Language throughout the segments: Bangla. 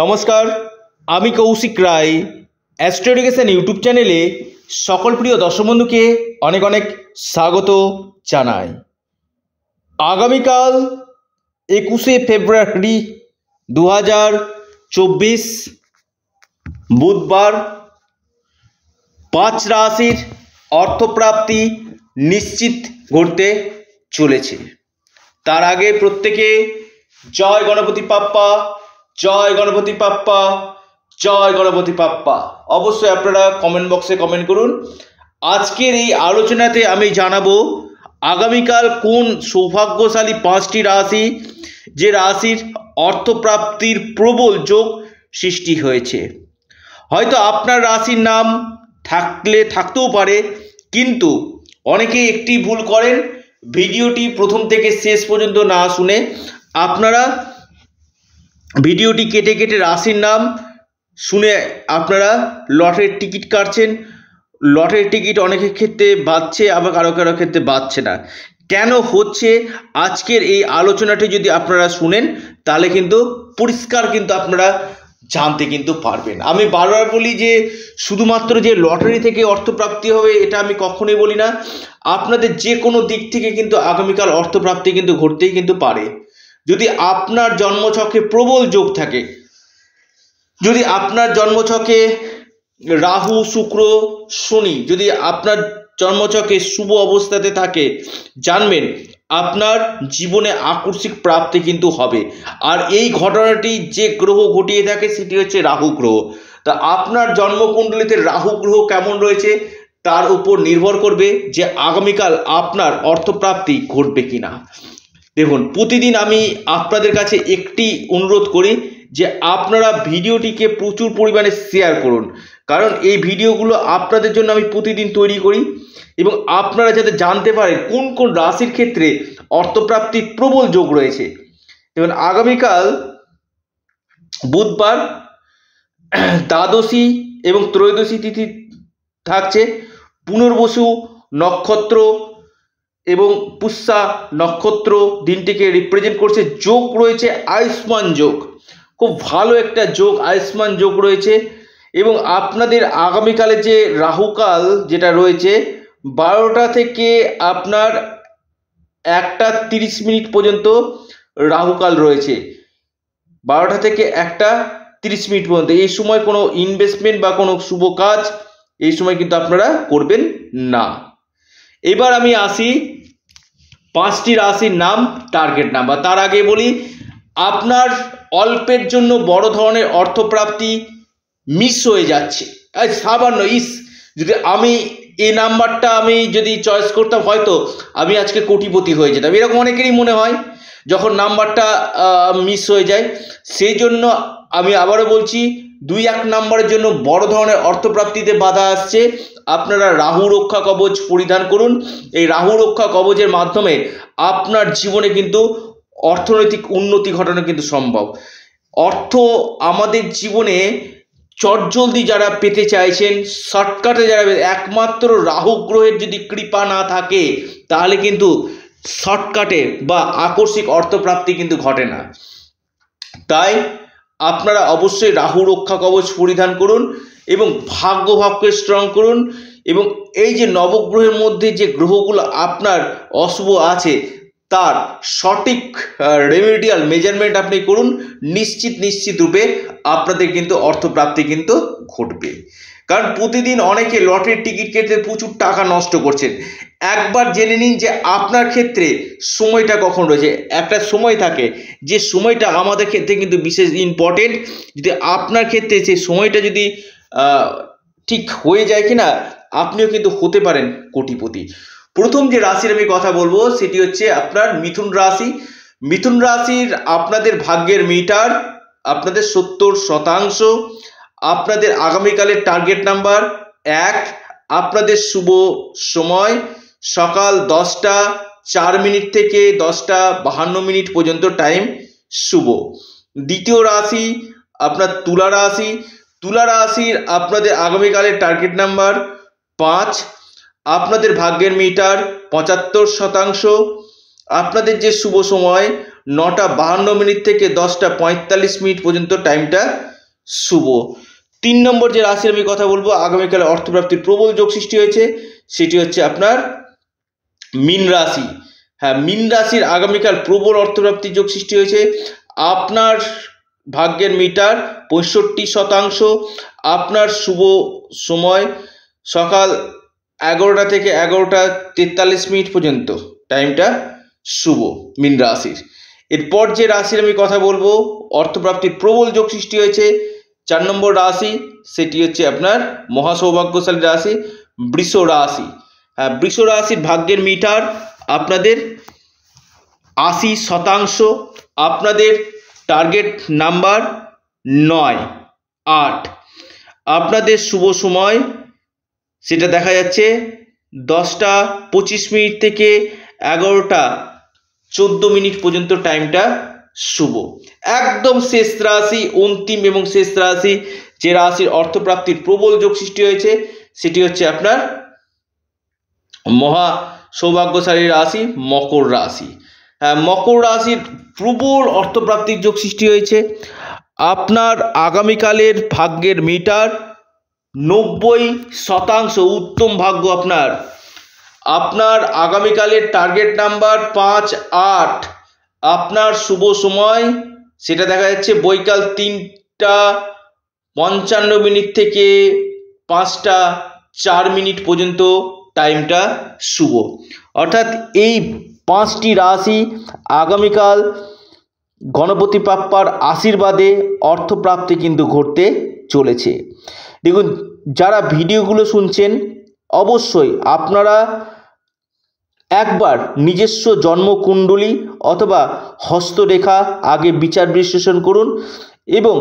নমস্কার আমি কৌশিক রায় এডুকেশান ইউটিউব চ্যানেলে সকল প্রিয় দর্শক বন্ধুকে অনেক অনেক স্বাগত জানাই আগামীকাল একুশে ফেব্রুয়ারি দু হাজার চব্বিশ বুধবার পাঁচ রাশির অর্থপ্রাপ্তি নিশ্চিত ঘটতে চলেছে তার আগে প্রত্যেকে জয় গণপতি পাপ্পা জয় গণপতি পাপ্পা জয় গণপতি পাপ্পা অবশ্যই আপনারা কমেন্ট বক্সে কমেন্ট করুন আজকের এই আলোচনাতে আমি জানাবো আগামীকাল কোন সৌভাগ্যশালী পাঁচটি রাশি যে রাশির অর্থপ্রাপ্তির প্রবল যোগ সৃষ্টি হয়েছে হয়তো আপনার রাশির নাম থাকলে থাকতেও পারে কিন্তু অনেকে একটি ভুল করেন ভিডিওটি প্রথম থেকে শেষ পর্যন্ত না শুনে আপনারা ভিডিওটি কেটে কেটে রাশির নাম শুনে আপনারা লটের টিকিট কাটছেন লটের টিকিট অনেকের ক্ষেত্রে বাঁচছে আবার কারো কারো ক্ষেত্রে বাঁচছে না কেন হচ্ছে আজকের এই আলোচনাটি যদি আপনারা শুনেন তাহলে কিন্তু পরিষ্কার কিন্তু আপনারা জানতে কিন্তু পারবেন আমি বারবার বলি যে শুধুমাত্র যে লটারি থেকে অর্থপ্রাপ্তি হবে এটা আমি কখনোই বলি না আপনাদের যে কোনো দিক থেকে কিন্তু আগামীকাল অর্থপ্রাপ্তি কিন্তু ঘটতেই কিন্তু পারে যদি আপনার জন্মছকে প্রবল যোগ থাকে যদি আপনার জন্মছকে রাহু শুক্র শনি যদি আপনার জন্মছকে শুভ অবস্থাতে থাকে জানবেন আপনার জীবনে আকস্মিক প্রাপ্তি কিন্তু হবে আর এই ঘটনাটি যে গ্রহ ঘটিয়ে থাকে সেটি হচ্ছে রাহু গ্রহ তা আপনার জন্মকুণ্ডলিতে রাহু গ্রহ কেমন রয়েছে তার উপর নির্ভর করবে যে আগামীকাল আপনার অর্থপ্রাপ্তি ঘটবে কিনা দেখুন প্রতিদিন আমি আপনাদের কাছে একটি অনুরোধ করি যে আপনারা ভিডিওটিকে প্রচুর পরিমাণে শেয়ার করুন কারণ এই ভিডিওগুলো আপনাদের জন্য আমি প্রতিদিন তৈরি করি এবং আপনারা যাতে জানতে পারেন কোন কোন রাশির ক্ষেত্রে অর্থপ্রাপ্তির প্রবল যোগ রয়েছে এবং আগামীকাল বুধবার দ্বাদশী এবং ত্রয়োদশী তিথি থাকছে পুনর্বসু নক্ষত্র এবং পুষ্যা নক্ষত্র দিনটিকে রিপ্রেজেন্ট করছে যোগ রয়েছে আয়ুষ্মান যোগ খুব ভালো একটা যোগ আয়ুষ্মান যোগ রয়েছে এবং আপনাদের আগামীকালে যে রাহুকাল যেটা রয়েছে বারোটা থেকে আপনার একটা তিরিশ মিনিট পর্যন্ত রাহুকাল রয়েছে বারোটা থেকে একটা তিরিশ মিনিট পর্যন্ত এই সময় কোনো ইনভেস্টমেন্ট বা কোনো শুভ কাজ এই সময় কিন্তু আপনারা করবেন না এবার আমি আসি পাঁচটি রাশির নাম টার্গেট নাম্বার তার আগে বলি আপনার অল্পের জন্য বড় ধরনের অর্থপ্রাপ্তি মিস হয়ে যাচ্ছে সামান্য ইস যদি আমি এই নাম্বারটা আমি যদি চয়েস করতাম হয়তো আমি আজকে কোটিপতি হয়ে যেতাম এরকম অনেকেরই মনে হয় যখন নাম্বারটা মিস হয়ে যায় সেই জন্য আমি আবারও বলছি দুই এক নম্বরের জন্য বড় ধরনের অর্থপ্রাপ্তিতে বাধা আসছে আপনারা রাহু রক্ষা কবচ পরিধান করুন এই রাহু রক্ষা কবচের মাধ্যমে আপনার জীবনে কিন্তু অর্থনৈতিক উন্নতি ঘটানো কিন্তু সম্ভব অর্থ আমাদের জীবনে চটজলদি যারা পেতে চাইছেন শর্টকাটে যারা একমাত্র রাহু গ্রহের যদি কৃপা না থাকে তাহলে কিন্তু শর্টকাটে বা আকস্মিক অর্থপ্রাপ্তি কিন্তু ঘটে না তাই আপনারা অবশ্যই রাহু রক্ষা কবচ পরিধান করুন এবং ভাবকে স্ট্রং করুন এবং এই যে নবগ্রহের মধ্যে যে গ্রহগুলো আপনার অশুভ আছে তার সঠিক রেমিডিয়াল মেজারমেন্ট আপনি করুন নিশ্চিত নিশ্চিত রূপে আপনাদের কিন্তু অর্থপ্রাপ্তি কিন্তু ঘটবে কারণ প্রতিদিন অনেকে লটের টিকিট কেটে প্রচুর টাকা নষ্ট করছেন একবার জেনে নিন যে আপনার ক্ষেত্রে সময়টা কখন রয়েছে একটা সময় থাকে যে সময়টা আমাদের ক্ষেত্রে কিন্তু বিশেষ ইম্পর্টেন্ট যদি আপনার ক্ষেত্রে সেই সময়টা যদি ঠিক হয়ে যায় কিনা আপনিও কিন্তু হতে পারেন কোটিপতি প্রথম যে রাশির আমি কথা বলবো সেটি হচ্ছে আপনার মিথুন রাশি মিথুন রাশির আপনাদের ভাগ্যের মিটার আপনাদের সত্তর শতাংশ আপনাদের আগামীকালের টার্গেট নাম্বার এক আপনাদের শুভ সময় সকাল দশটা চার মিনিট থেকে দশটা বাহান্ন মিনিট পর্যন্ত টাইম শুভ দ্বিতীয় রাশি আপনার তুলা রাশি তুলা রাশির আপনাদের আগামীকালের টার্গেট নাম্বার পাঁচ আপনাদের ভাগ্যের মিটার পঁচাত্তর শতাংশ আপনাদের যে শুভ সময় নটা বাহান্ন মিনিট থেকে দশটা পঁয়তাল্লিশ মিনিট পর্যন্ত টাইমটা শুভ তিন নম্বর যে রাশির আমি কথা বলবো আগামীকালে অর্থপ্রাপ্তির প্রবল যোগ সৃষ্টি হয়েছে সেটি হচ্ছে আপনার মিন রাশি হ্যাঁ মিন রাশির আগামীকাল প্রবল অর্থপ্রাপ্তির যোগ সৃষ্টি হয়েছে আপনার ভাগ্যের মিটার পঁয়ষট্টি শতাংশ আপনার শুভ সময় সকাল এগারোটা থেকে এগারোটা তেতাল্লিশ মিনিট পর্যন্ত টাইমটা শুভ মিন রাশির এরপর যে রাশির আমি কথা বলবো অর্থপ্রাপ্তির প্রবল যোগ সৃষ্টি হয়েছে চার নম্বর রাশি সেটি হচ্ছে আপনার মহাসৌভাগ্যশালী রাশি বৃষ রাশি হ্যাঁ বৃষ রাশির ভাগ্যের মিটার আপনাদের আশি শতাংশ আপনাদের টার্গেট নাম্বার নয় আট আপনাদের শুভ সময় সেটা দেখা যাচ্ছে দশটা পঁচিশ মিনিট থেকে এগারোটা চোদ্দো মিনিট পর্যন্ত টাইমটা শুভ একদম শেষ রাশি অন্তিম এবং শেষ রাশি যে রাশির অর্থপ্রাপ্তির প্রবল যোগ সৃষ্টি হয়েছে সেটি হচ্ছে আপনার মহা সৌভাগ্যশালী রাশি মকর রাশি হ্যাঁ মকর রাশির প্রবল অর্থপ্রাপ্তির যোগ সৃষ্টি হয়েছে আপনার আগামীকালের ভাগ্যের মিটার নব্বই শতাংশ উত্তম ভাগ্য আপনার আপনার আগামীকালের টার্গেট নাম্বার পাঁচ আট আপনার শুভ সময় সেটা দেখা যাচ্ছে বৈকাল তিনটা পঞ্চান্ন মিনিট থেকে পাঁচটা চার মিনিট পর্যন্ত টাইমটা শুভ অর্থাৎ এই পাঁচটি রাশি আগামীকাল গণপতি পাপ্পার আশীর্বাদে অর্থপ্রাপ্তি কিন্তু ঘটতে চলেছে দেখুন যারা ভিডিওগুলো শুনছেন অবশ্যই আপনারা একবার নিজস্ব জন্মকুণ্ডলী অথবা হস্তরেখা আগে বিচার বিশ্লেষণ করুন এবং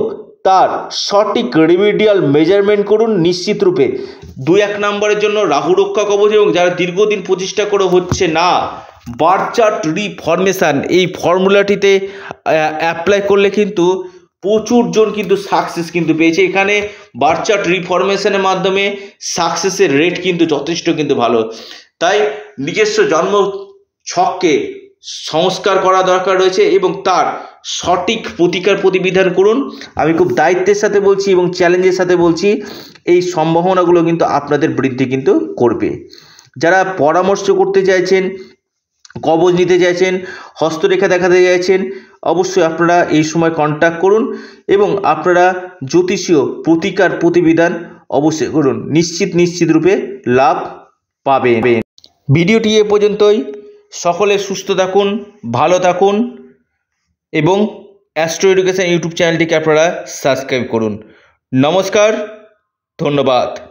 তার সঠিক রেমিডিয়াল মেজারমেন্ট করুন নিশ্চিত রূপে দু এক নম্বরের জন্য রাহু রক্ষা কবচ এবং যারা দীর্ঘদিন প্রতিষ্ঠা করে হচ্ছে না বার্চার্ট রিফরমেশান এই ফর্মুলাটিতে অ্যাপ্লাই করলে কিন্তু প্রচুর জন কিন্তু সাকসেস কিন্তু পেয়েছে এখানে বার্চার্ট রিফরমেশানের মাধ্যমে সাকসেসের রেট কিন্তু যথেষ্ট কিন্তু ভালো তাই নিজস্ব জন্ম ছককে সংস্কার করা দরকার রয়েছে এবং তার সঠিক প্রতিকার প্রতিবিধান করুন আমি খুব দায়িত্বের সাথে বলছি এবং চ্যালেঞ্জের সাথে বলছি এই সম্ভাবনাগুলো কিন্তু আপনাদের বৃদ্ধি কিন্তু করবে যারা পরামর্শ করতে চাইছেন কবজ নিতে চাইছেন হস্তরেখা দেখাতে চাইছেন অবশ্যই আপনারা এই সময় কন্ট্যাক্ট করুন এবং আপনারা জ্যোতিষীয় প্রতিকার প্রতিবিধান অবশ্যই করুন নিশ্চিত নিশ্চিত রূপে লাভ পাবেন ভিডিওটি এ পর্যন্তই সকলে সুস্থ থাকুন ভালো থাকুন এবং অ্যাস্ট্রো এডুকেশান ইউটিউব চ্যানেলটিকে আপনারা সাবস্ক্রাইব করুন নমস্কার ধন্যবাদ